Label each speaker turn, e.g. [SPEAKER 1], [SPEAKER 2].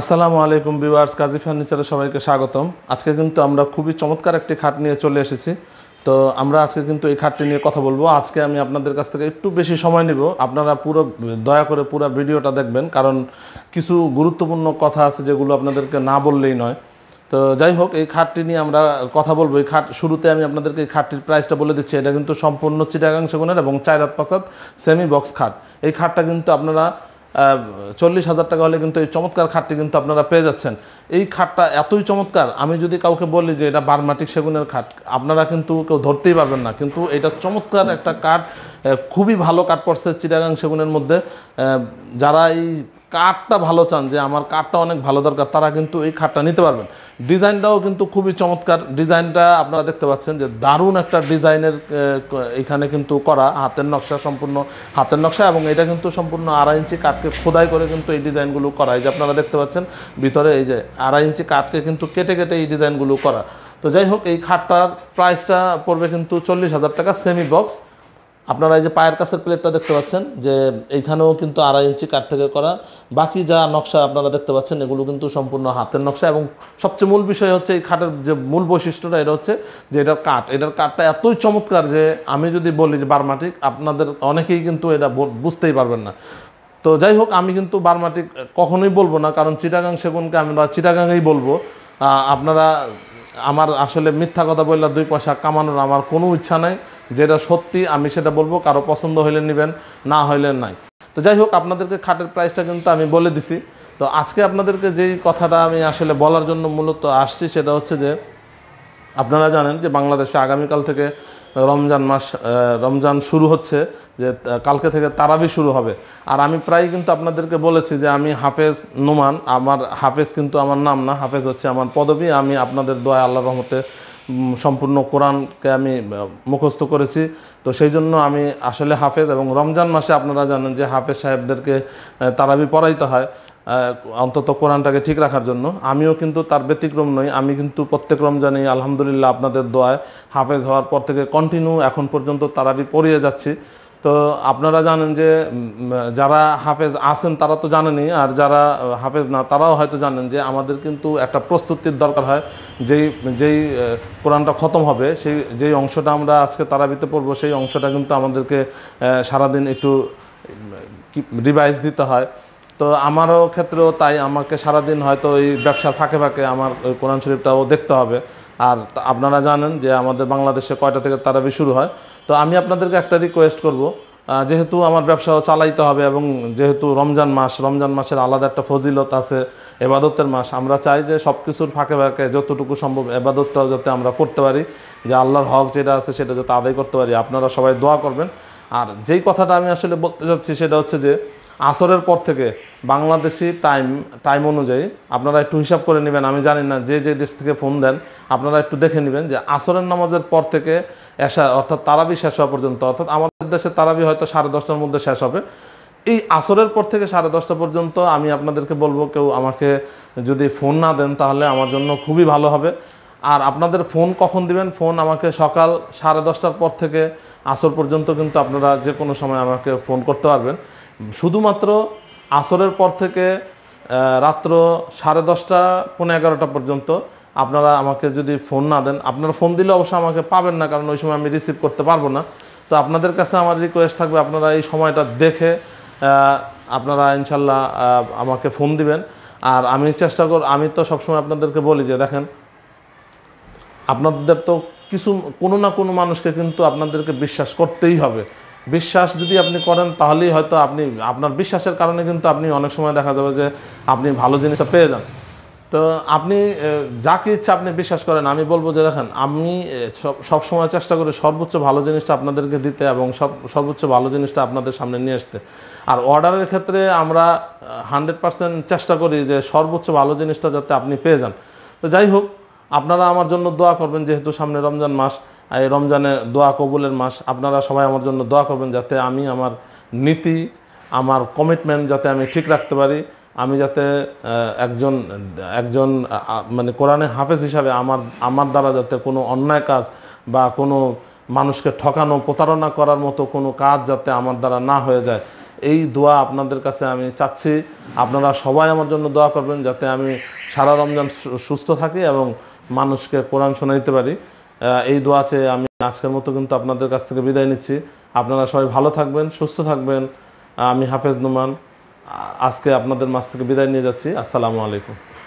[SPEAKER 1] আসসালামু আলাইকুম বিভার্স কাজী ফার্নিচারে সবাইকে স্বাগতম আজকে কিন্তু আমরা খুবই চমৎকার একটি খাট নিয়ে চলে এসেছি তো আমরা আজকে কিন্তু এই খাটটি নিয়ে কথা বলবো আজকে আমি আপনাদের কাছ থেকে একটু বেশি সময় নেব আপনারা পুরো দয়া করে পুরো ভিডিওটা দেখবেন কারণ কিছু গুরুত্বপূর্ণ কথা আছে যেগুলো আপনাদেরকে না বললেই নয় তো যাই হোক এই খাটটি নিয়ে আমরা কথা বলবো এই খাট শুরুতে আমি আপনাদেরকে এই খাটটির প্রাইসটা বলে দিচ্ছি এটা কিন্তু সম্পূর্ণ চিটাগাং সেগুনের এবং চাইরাত প্রাসাদ সেমি বক্স খাট এই খাটটা কিন্তু আপনারা চল্লিশ হাজার টাকা হলে কিন্তু এই চমৎকার খাটটি কিন্তু আপনারা পেয়ে যাচ্ছেন এই খাটটা এতই চমৎকার আমি যদি কাউকে বলি যে এটা বারমাটিক সেগুনের খাট আপনারা কিন্তু কেউ ধরতেই পারবেন না কিন্তু এটা চমৎকার একটা কাঠ খুবই ভালো কাঠ পড়ছে চিটাগাং সেগুনের মধ্যে যারা এই কাঠটা ভালো চান যে আমার কাঠটা অনেক ভালো দরকার তারা কিন্তু এই খাটটা নিতে পারবেন ডিজাইনটাও কিন্তু খুবই চমৎকার ডিজাইনটা আপনারা দেখতে পাচ্ছেন যে দারুণ একটা ডিজাইনের এখানে কিন্তু করা হাতের নকশা সম্পূর্ণ হাতের নকশা এবং এটা কিন্তু সম্পূর্ণ আড়াই ইঞ্চি কাঠকে খোদাই করে কিন্তু এই ডিজাইনগুলো করা এই যে আপনারা দেখতে পাচ্ছেন ভিতরে এই যে আড়াই ইঞ্চি কাঠকে কিন্তু কেটে কেটে এই ডিজাইনগুলো করা তো যাই হোক এই খাটটার প্রাইসটা পড়বে কিন্তু চল্লিশ হাজার টাকা সেমি বক্স আপনারা এই যে পায়ের কাছের প্লেটটা দেখতে পাচ্ছেন যে এইখানেও কিন্তু আড়াই ইঞ্চি কাঠ থেকে করা বাকি যা নকশা আপনারা দেখতে পাচ্ছেন এগুলো কিন্তু সম্পূর্ণ হাতের নকশা এবং সবচেয়ে মূল বিষয় হচ্ছে এই খাটের যে মূল বৈশিষ্ট্যটা এটা হচ্ছে যে এটার কাঠ এটার কাঠটা এতই চমৎকার যে আমি যদি বলি যে বার্মাটিক আপনাদের অনেকেই কিন্তু এটা বুঝতেই পারবেন না তো যাই হোক আমি কিন্তু বার্মাটিক কখনোই বলবো না কারণ চিটাগাং সেগুনকে আমরা চিটাগাংয়েই বলবো আপনারা আমার আসলে মিথ্যা কথা বললে দুই পয়সা কামানোর আমার কোনো ইচ্ছা নাই যেটা সত্যি আমি সেটা বলবো কারো পছন্দ হইলে নেবেন না হইলে নাই তো যাই হোক আপনাদেরকে খাটের প্রাইসটা কিন্তু আমি বলে দিছি তো আজকে আপনাদেরকে যেই কথাটা আমি আসলে বলার জন্য মূলত আসছি সেটা হচ্ছে যে আপনারা জানেন যে বাংলাদেশে আগামীকাল থেকে রমজান মাস রমজান শুরু হচ্ছে যে কালকে থেকে তারাবি শুরু হবে আর আমি প্রায় কিন্তু আপনাদেরকে বলেছি যে আমি হাফেজ নোমান আমার হাফেজ কিন্তু আমার নাম না হাফেজ হচ্ছে আমার পদবি আমি আপনাদের দয়া আল্লাহ রহমতে সম্পূর্ণ কোরআনকে আমি মুখস্থ করেছি তো সেই জন্য আমি আসলে হাফেজ এবং রমজান মাসে আপনারা জানেন যে হাফেজ সাহেবদেরকে তারাবি পড়াইতে হয় অন্তত কোরআনটাকে ঠিক রাখার জন্য আমিও কিন্তু তার ব্যতিক্রম নই আমি কিন্তু প্রত্যেক রমজানেই আলহামদুলিল্লাহ আপনাদের দোয়ায় হাফেজ হওয়ার পর থেকে কন্টিনিউ এখন পর্যন্ত তারাবি পড়িয়ে যাচ্ছি তো আপনারা জানেন যে যারা হাফেজ আছেন তারা তো জানেনই আর যারা হাফেজ না তারাও হয়তো জানেন যে আমাদের কিন্তু একটা প্রস্তুতির দরকার হয় যেই যেই কোরআনটা খতম হবে সেই যেই অংশটা আমরা আজকে তারাবিতে পড়বো সেই অংশটা কিন্তু আমাদেরকে সারাদিন একটু রিভাইজ দিতে হয় তো আমারও ক্ষেত্রেও তাই আমাকে সারাদিন হয়তো এই ব্যবসার ফাঁকে ফাঁকে আমার কোরআন শরীফটাও দেখতে হবে আর আপনারা জানেন যে আমাদের বাংলাদেশে কয়টা থেকে তারাবি শুরু হয় তো আমি আপনাদেরকে একটা রিকোয়েস্ট করব যেহেতু আমার ব্যবসা চালাইতে হবে এবং যেহেতু রমজান মাস রমজান মাসের আলাদা একটা ফজিলত আছে এবাদতের মাস আমরা চাই যে সব কিছুর ফাঁকে ফাঁকে যতটুকু সম্ভব এবাদতটাও যাতে আমরা করতে পারি যে আল্লাহর হক যেটা আছে সেটা যাতে আদায় করতে পারি আপনারা সবাই দোয়া করবেন আর যেই কথাটা আমি আসলে বলতে চাচ্ছি সেটা হচ্ছে যে আসরের পর থেকে বাংলাদেশি টাইম টাইম অনুযায়ী আপনারা একটু হিসাব করে নেবেন আমি জানি না যে যে দেশ থেকে ফোন দেন আপনারা একটু দেখে নেবেন যে আসরের নামাজের পর থেকে এসা অর্থাৎ তারাবি শেষ হওয়া পর্যন্ত অর্থাৎ আমাদের দেশে তারাবি হয়তো সাড়ে দশটার মধ্যে শেষ হবে এই আসরের পর থেকে সাড়ে দশটা পর্যন্ত আমি আপনাদেরকে বলবো কেউ আমাকে যদি ফোন না দেন তাহলে আমার জন্য খুবই ভালো হবে আর আপনাদের ফোন কখন দিবেন ফোন আমাকে সকাল সাড়ে দশটার পর থেকে আসর পর্যন্ত কিন্তু আপনারা যে কোনো সময় আমাকে ফোন করতে পারবেন শুধুমাত্র আসরের পর থেকে রাত্র সাড়ে দশটা পনেরো এগারোটা পর্যন্ত আপনারা আমাকে যদি ফোন না দেন আপনারা ফোন দিলে অবশ্যই আমাকে পাবেন না কারণ ওই সময় আমি রিসিভ করতে পারবো না তো আপনাদের কাছে আমার রিকোয়েস্ট থাকবে আপনারা এই সময়টা দেখে আপনারা ইনশাল্লাহ আমাকে ফোন দিবেন আর আমি চেষ্টা কর আমি তো সবসময় আপনাদেরকে বলি যে দেখেন আপনাদের তো কিছু কোনো না কোনো মানুষকে কিন্তু আপনাদেরকে বিশ্বাস করতেই হবে বিশ্বাস যদি আপনি করেন তাহলেই হয়তো আপনি আপনার বিশ্বাসের কারণে কিন্তু আপনি অনেক সময় দেখা যাবে যে আপনি ভালো জিনিসটা পেয়ে যান তো আপনি যাকে ইচ্ছা আপনি বিশ্বাস করেন আমি বলবো যে দেখেন আমি সব সময় চেষ্টা করি সর্বোচ্চ ভালো জিনিসটা আপনাদেরকে দিতে এবং সব সর্বোচ্চ ভালো জিনিসটা আপনাদের সামনে নিয়ে আসতে আর অর্ডারের ক্ষেত্রে আমরা হান্ড্রেড পার্সেন্ট চেষ্টা করি যে সর্বোচ্চ ভালো জিনিসটা যাতে আপনি পেয়ে যান তো যাই হোক আপনারা আমার জন্য দোয়া করবেন যেহেতু সামনে রমজান মাস এই রমজানে দোয়া কবুলের মাস আপনারা সবাই আমার জন্য দোয়া করবেন যাতে আমি আমার নীতি আমার কমিটমেন্ট যাতে আমি ঠিক রাখতে পারি আমি যাতে একজন একজন মানে কোরআনে হাফেজ হিসাবে আমার আমার দ্বারা যাতে কোনো অন্যায় কাজ বা কোনো মানুষকে ঠকানো প্রতারণা করার মতো কোনো কাজ যাতে আমার দ্বারা না হয়ে যায় এই দোয়া আপনাদের কাছে আমি চাচ্ছি আপনারা সবাই আমার জন্য দোয়া করবেন যাতে আমি সারা রমজান সুস্থ থাকি এবং মানুষকে কোরআন শোনাইতে পারি এই দোয়া চেয়ে আমি আজকের মতো কিন্তু আপনাদের কাছ থেকে বিদায় নিচ্ছি আপনারা সবাই ভালো থাকবেন সুস্থ থাকবেন আমি হাফেজ নুমান আজকে আপনাদের মাছ থেকে বিদায় নিয়ে যাচ্ছি আসসালামু আলাইকুম